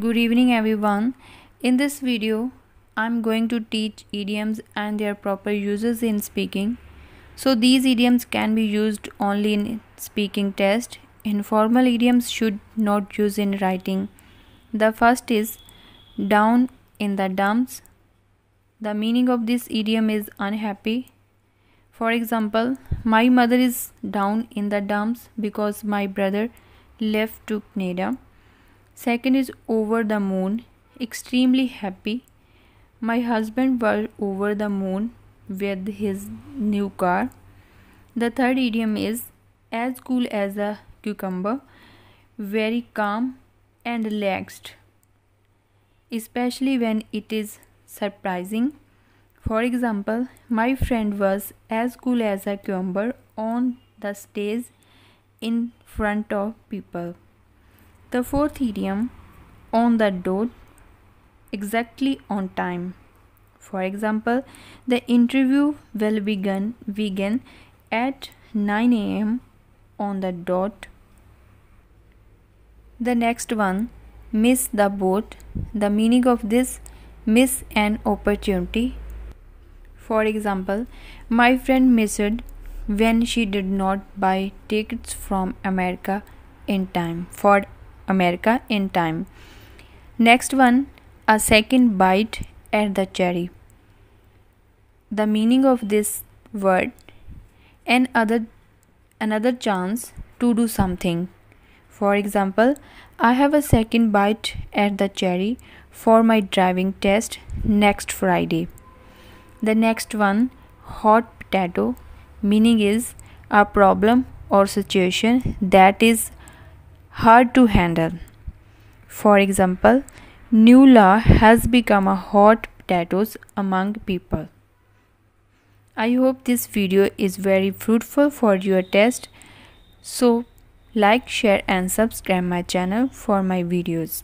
good evening everyone in this video i'm going to teach idioms and their proper uses in speaking so these idioms can be used only in speaking test informal idioms should not use in writing the first is down in the dumps the meaning of this idiom is unhappy for example my mother is down in the dumps because my brother left to canada Second is over the moon, extremely happy. My husband was over the moon with his new car. The third idiom is as cool as a cucumber, very calm and relaxed, especially when it is surprising. For example, my friend was as cool as a cucumber on the stage in front of people. The fourth idiom, on the dot, exactly on time. For example, the interview will begin, begin at 9 a.m. on the dot. The next one, miss the boat. The meaning of this, miss an opportunity. For example, my friend missed when she did not buy tickets from America in time for America in time. Next one, a second bite at the cherry. The meaning of this word, and other, another chance to do something. For example, I have a second bite at the cherry for my driving test next Friday. The next one, hot potato, meaning is a problem or situation that is hard to handle. For example, new law has become a hot potatoes among people. I hope this video is very fruitful for your test. So like, share and subscribe my channel for my videos.